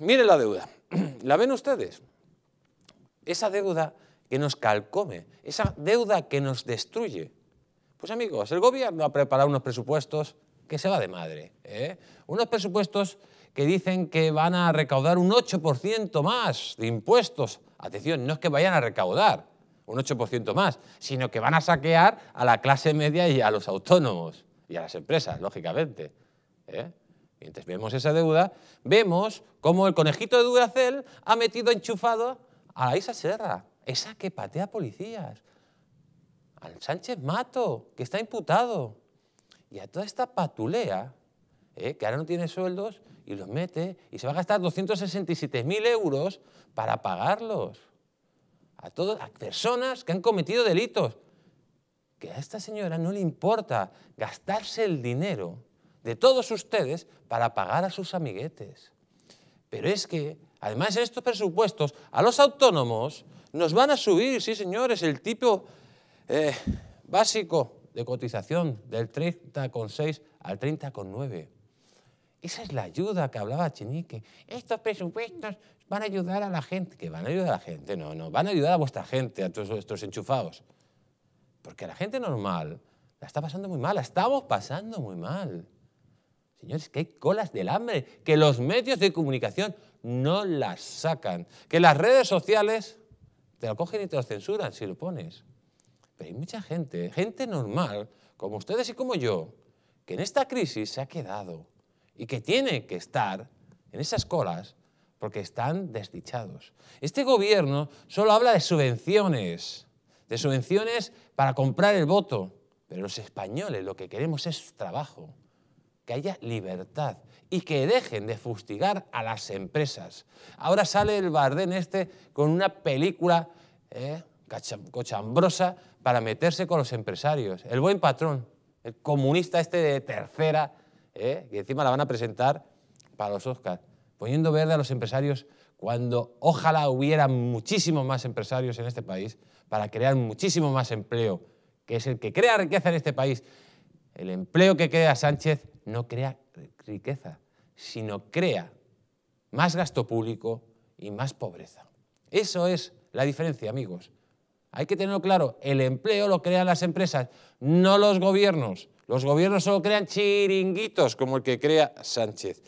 Miren la deuda. ¿La ven ustedes? Esa deuda que nos calcome, esa deuda que nos destruye. Pues amigos, el gobierno ha preparado unos presupuestos que se va de madre. ¿eh? Unos presupuestos que dicen que van a recaudar un 8% más de impuestos. Atención, no es que vayan a recaudar un 8% más, sino que van a saquear a la clase media y a los autónomos y a las empresas, lógicamente. ¿eh? Mientras vemos esa deuda, vemos cómo el conejito de Duracel ha metido enchufado a esa Serra, esa que patea policías, al Sánchez Mato, que está imputado, y a toda esta patulea, eh, que ahora no tiene sueldos y los mete, y se va a gastar 267.000 euros para pagarlos. A todas las personas que han cometido delitos. Que a esta señora no le importa gastarse el dinero de todos ustedes para pagar a sus amiguetes. Pero es que, además de estos presupuestos, a los autónomos nos van a subir, sí señores, el tipo eh, básico de cotización del 30,6 al 30,9. Esa es la ayuda que hablaba Chinique. Estos presupuestos van a ayudar a la gente, que van a ayudar a la gente, no, no, van a ayudar a vuestra gente, a todos estos enchufados. Porque la gente normal la está pasando muy mal, la estamos pasando muy mal. Señores, que hay colas del hambre, que los medios de comunicación no las sacan, que las redes sociales te lo cogen y te lo censuran si lo pones. Pero hay mucha gente, gente normal, como ustedes y como yo, que en esta crisis se ha quedado y que tiene que estar en esas colas porque están desdichados. Este gobierno solo habla de subvenciones, de subvenciones para comprar el voto, pero los españoles lo que queremos es trabajo que haya libertad y que dejen de fustigar a las empresas. Ahora sale el Bardén este con una película eh, cochambrosa para meterse con los empresarios. El buen patrón, el comunista este de tercera, eh, que encima la van a presentar para los Oscars, poniendo verde a los empresarios cuando ojalá hubiera muchísimos más empresarios en este país para crear muchísimo más empleo, que es el que crea riqueza en este país. El empleo que crea Sánchez no crea riqueza, sino crea más gasto público y más pobreza. Eso es la diferencia, amigos. Hay que tenerlo claro, el empleo lo crean las empresas, no los gobiernos. Los gobiernos solo crean chiringuitos como el que crea Sánchez.